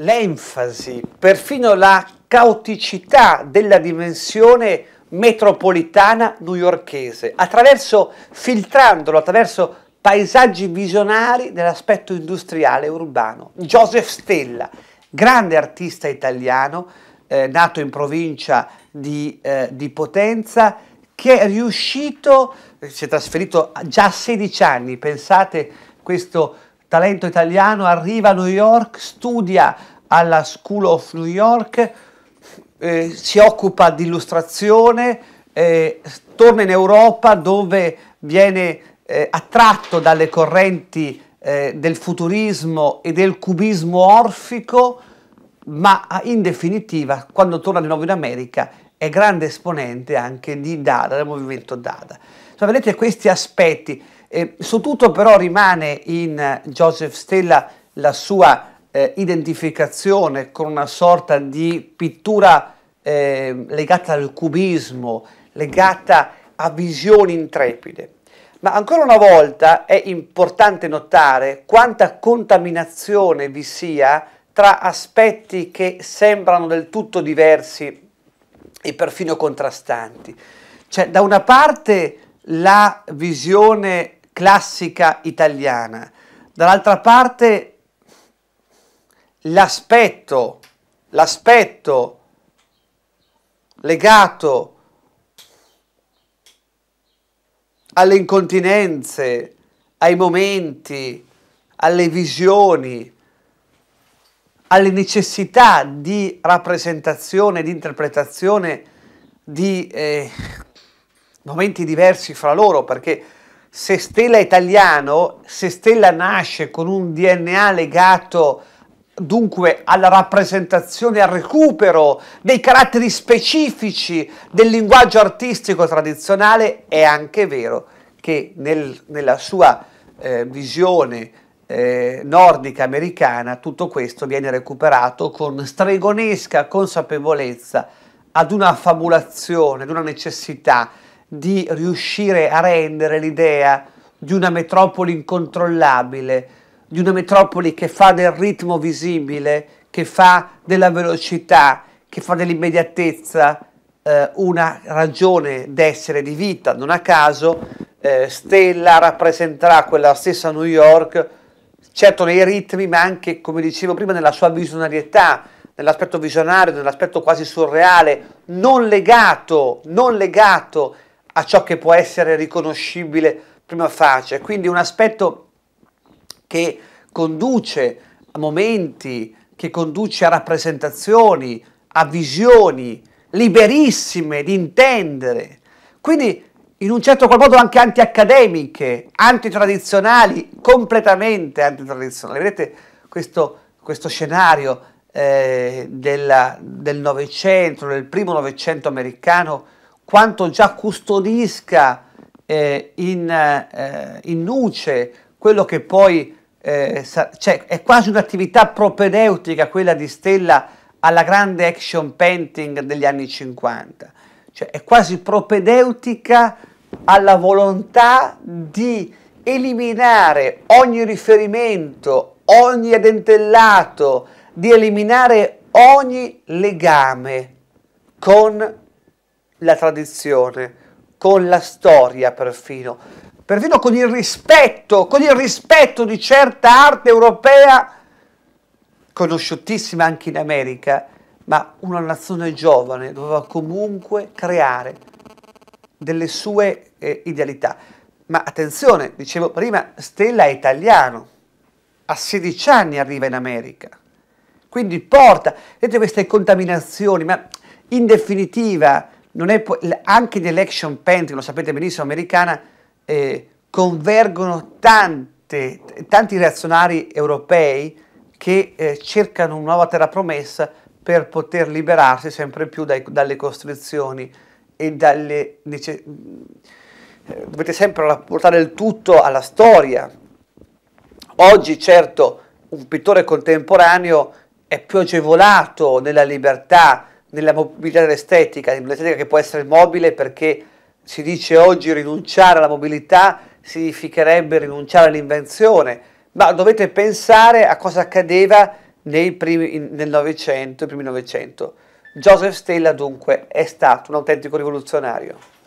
l'enfasi, perfino la caoticità della dimensione metropolitana newyorchese, attraverso, filtrandolo attraverso paesaggi visionari dell'aspetto industriale e urbano. Joseph Stella, grande artista italiano, eh, nato in provincia di, eh, di Potenza, che è riuscito, si è trasferito già a 16 anni, pensate questo talento italiano, arriva a New York, studia alla School of New York, eh, si occupa di illustrazione, eh, torna in Europa dove viene eh, attratto dalle correnti eh, del futurismo e del cubismo orfico, ma in definitiva quando torna di nuovo in America è grande esponente anche di Dada, del movimento Dada. So, vedete questi aspetti. Eh, su tutto però rimane in eh, Joseph Stella la sua eh, identificazione con una sorta di pittura eh, legata al cubismo, legata a visioni intrepide. Ma ancora una volta è importante notare quanta contaminazione vi sia tra aspetti che sembrano del tutto diversi e perfino contrastanti. Cioè, da una parte la visione classica italiana, dall'altra parte l'aspetto, l'aspetto legato alle incontinenze, ai momenti, alle visioni, alle necessità di rappresentazione, di interpretazione di eh, momenti diversi fra loro, perché se Stella è italiano, se Stella nasce con un DNA legato a dunque alla rappresentazione, al recupero dei caratteri specifici del linguaggio artistico tradizionale, è anche vero che nel, nella sua eh, visione eh, nordica americana tutto questo viene recuperato con stregonesca consapevolezza ad una fabulazione, ad una necessità di riuscire a rendere l'idea di una metropoli incontrollabile, di una metropoli che fa del ritmo visibile, che fa della velocità, che fa dell'immediatezza eh, una ragione d'essere di vita. Non a caso eh, Stella rappresenterà quella stessa New York, certo nei ritmi, ma anche, come dicevo prima, nella sua visionarietà, nell'aspetto visionario, nell'aspetto quasi surreale, non legato, non legato a ciò che può essere riconoscibile prima facie. Quindi un aspetto che conduce a momenti, che conduce a rappresentazioni, a visioni liberissime di intendere. Quindi in un certo qual modo anche antiaccademiche, antitradizionali, completamente antitradizionali. Vedete questo, questo scenario eh, della, del Novecento, del primo Novecento americano, quanto già custodisca eh, in, eh, in nuce quello che poi eh, cioè, è quasi un'attività propedeutica quella di Stella alla grande action painting degli anni 50, cioè è quasi propedeutica alla volontà di eliminare ogni riferimento, ogni addentellato, di eliminare ogni legame con la tradizione, con la storia perfino perfino con il rispetto, con il rispetto di certa arte europea, conosciutissima anche in America, ma una nazione giovane doveva comunque creare delle sue eh, idealità. Ma attenzione, dicevo prima, Stella è italiano, a 16 anni arriva in America, quindi porta, vedete queste contaminazioni, ma in definitiva, non è anche nell'action painting, lo sapete benissimo, americana, eh, convergono tante, tanti reazionari europei che eh, cercano una nuova terra promessa per poter liberarsi sempre più dai, dalle costrizioni e dalle... Dice, eh, dovete sempre portare il tutto alla storia. Oggi certo un pittore contemporaneo è più agevolato nella libertà, nella mobilità dell'estetica, un'estetica che può essere mobile perché si dice oggi rinunciare alla mobilità significherebbe rinunciare all'invenzione, ma dovete pensare a cosa accadeva primi, nel Novecento, i primi Novecento. Joseph Stella dunque è stato un autentico rivoluzionario.